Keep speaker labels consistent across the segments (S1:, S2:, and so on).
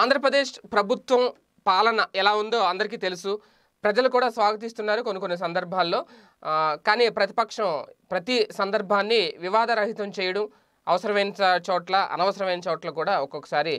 S1: ఆంధ్రప్రదేశ్ ప్రభుత్వం పాలన ఎలా ఉందో అందరికీ తెలుసు ప్రజలు కూడా స్వాగతిస్తున్నారు కొన్ని కొన్ని సందర్భాల్లో కానీ ప్రతిపక్షం ప్రతి సందర్భాన్ని వివాదరహితం చేయడం అవసరమైన చోట్ల అనవసరమైన చోట్ల కూడా ఒక్కొక్కసారి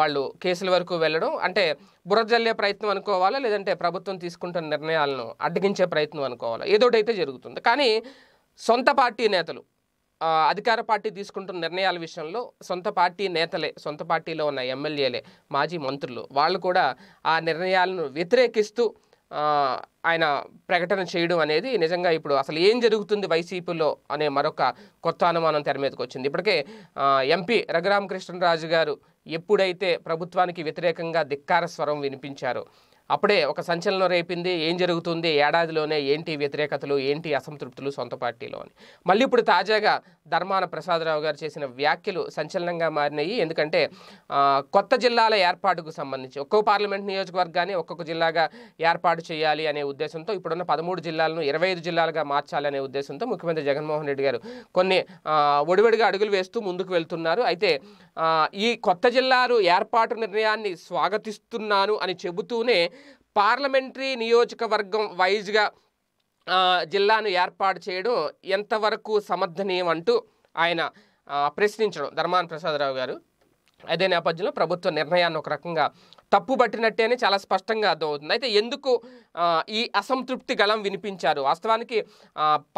S1: వాళ్ళు కేసుల వరకు వెళ్ళడం అంటే బురజల్లే ప్రయత్నం అనుకోవాలా లేదంటే ప్రభుత్వం తీసుకుంటున్న నిర్ణయాలను అడ్డగించే ప్రయత్నం అనుకోవాలా ఏదోటైతే జరుగుతుంది కానీ సొంత పార్టీ నేతలు అధికార పార్టీ తీసుకుంటున్న నిర్ణయాల విషయంలో సొంత పార్టీ నేతలే సొంత పార్టీలో ఉన్న ఎమ్మెల్యేలే మాజీ మంత్రులు వాళ్ళు కూడా ఆ నిర్ణయాలను వ్యతిరేకిస్తూ ఆయన ప్రకటన చేయడం అనేది నిజంగా ఇప్పుడు అసలు ఏం జరుగుతుంది వైసీపీలో అనే మరొక కొత్త అనుమానం తెర మీదకి వచ్చింది ఇప్పటికే ఎంపీ రఘురామకృష్ణరాజు గారు ఎప్పుడైతే ప్రభుత్వానికి వ్యతిరేకంగా ధిక్కార స్వరం వినిపించారో అప్పుడే ఒక సంచలనం రేపింది ఏం జరుగుతుంది ఏడాదిలోనే ఏంటి వ్యతిరేకతలు ఏంటి అసంతృప్తులు సొంత పార్టీలో అని మళ్ళీ ఇప్పుడు తాజాగా ధర్మాన ప్రసాదరావు గారు చేసిన వ్యాఖ్యలు సంచలనంగా మారినాయి ఎందుకంటే కొత్త జిల్లాల ఏర్పాటుకు సంబంధించి ఒక్కో పార్లమెంట్ నియోజకవర్గాన్ని ఒక్కొక్క జిల్లాగా ఏర్పాటు చేయాలి అనే ఉద్దేశంతో ఇప్పుడున్న పదమూడు జిల్లాలను ఇరవై ఐదు జిల్లాలుగా మార్చాలనే ఉద్దేశంతో ముఖ్యమంత్రి జగన్మోహన్ రెడ్డి గారు కొన్ని ఒడివడిగా అడుగులు వేస్తూ ముందుకు వెళ్తున్నారు అయితే ఈ కొత్త జిల్లాలు ఏర్పాటు నిర్ణయాన్ని స్వాగతిస్తున్నాను అని చెబుతూనే పార్లమెంటరీ నియోజకవర్గం వైజ్గా జిల్లాను ఏర్పాటు చేయడం ఎంతవరకు సమర్థనీయం అంటూ ఆయన ప్రశ్నించడం ధర్మాన ప్రసాదరావు గారు అదే నేపథ్యంలో ప్రభుత్వ నిర్ణయాన్ని ఒక రకంగా తప్పు పట్టినట్టే అని చాలా స్పష్టంగా అర్థమవుతుంది అయితే ఎందుకు ఈ అసంతృప్తి గలం వినిపించారు వాస్తవానికి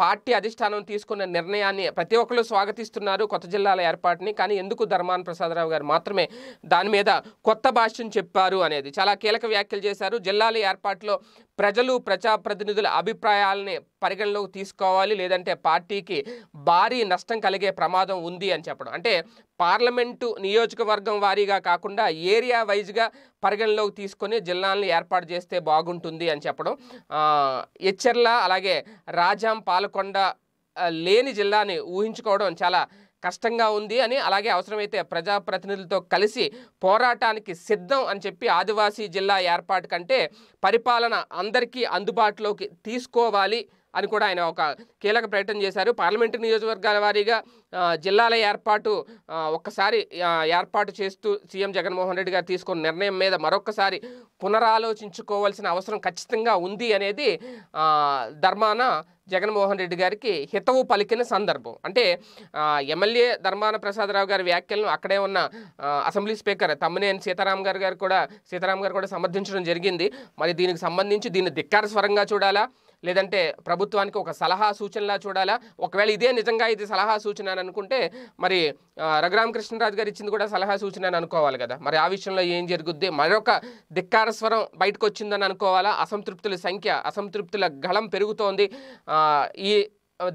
S1: పార్టీ అధిష్టానం తీసుకున్న నిర్ణయాన్ని ప్రతి ఒక్కరు స్వాగతిస్తున్నారు కొత్త జిల్లాల ఏర్పాటుని కానీ ఎందుకు ధర్మాన ప్రసాదరావు గారు మాత్రమే దాని మీద కొత్త భాష్యం చెప్పారు అనేది చాలా కీలక వ్యాఖ్యలు చేశారు జిల్లాల ఏర్పాటులో ప్రజలు ప్రజాప్రతినిధుల అభిప్రాయాలని పరిగణలోకి తీసుకోవాలి లేదంటే పార్టీకి భారీ నష్టం కలిగే ప్రమాదం ఉంది అని చెప్పడం అంటే పార్లమెంటు నియోజకవర్గం వారీగా కాకుండా ఏరియా వైజ్గా పరిగణలోకి తీసుకొని జిల్లాలను ఏర్పాటు చేస్తే బాగుంటుంది అని చెప్పడం ఎచ్చర్ల అలాగే రాజాం పాలకొండ లేని జిల్లాని ఊహించుకోవడం చాలా కష్టంగా ఉంది అని అలాగే అవసరమైతే ప్రజాప్రతినిధులతో కలిసి పోరాటానికి సిద్ధం అని చెప్పి ఆదివాసీ జిల్లా ఏర్పాటు కంటే పరిపాలన అందరికీ అందుబాటులోకి తీసుకోవాలి అని కూడా ఆయన ఒక కీలక ప్రకటన చేశారు పార్లమెంటు నియోజకవర్గాల వారీగా జిల్లాల ఏర్పాటు ఒక్కసారి ఏర్పాటు చేస్తూ సీఎం జగన్మోహన్ రెడ్డి గారు తీసుకున్న నిర్ణయం మీద మరొకసారి పునరాలోచించుకోవాల్సిన అవసరం ఖచ్చితంగా ఉంది అనేది ధర్మాన జగన్మోహన్ రెడ్డి గారికి హితవు పలికిన సందర్భం అంటే ఎమ్మెల్యే ధర్మాన ప్రసాదరావు గారి వ్యాఖ్యలను అక్కడే ఉన్న అసెంబ్లీ స్పీకర్ తమ్మినేని సీతారాం గారు గారు కూడా సీతారాం గారు కూడా సమర్థించడం జరిగింది మరి దీనికి సంబంధించి దీన్ని ధిక్కార స్వరంగా చూడాలా లేదంటే ప్రభుత్వానికి ఒక సలహా సూచనలా చూడాలా ఒకవేళ ఇదే నిజంగా ఇది సలహా సూచన అని అనుకుంటే మరి రఘురామకృష్ణరాజు గారు ఇచ్చింది కూడా సలహా సూచన అని అనుకోవాలి కదా మరి ఆ విషయంలో ఏం జరుగుద్ది మరొక ధిక్కార స్వరం బయటకు వచ్చిందని అనుకోవాలా అసంతృప్తుల సంఖ్య అసంతృప్తుల గళం పెరుగుతోంది ఈ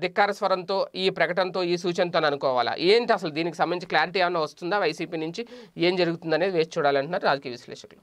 S1: ధిక్కార స్వరంతో ఈ ప్రకటనతో ఈ సూచనతో అనుకోవాలా ఏంటి అసలు దీనికి సంబంధించి క్లారిటీ ఏమైనా వస్తుందా వైసీపీ నుంచి ఏం జరుగుతుందనేది వేసి చూడాలంటున్నారు రాజకీయ విశ్లేషకులు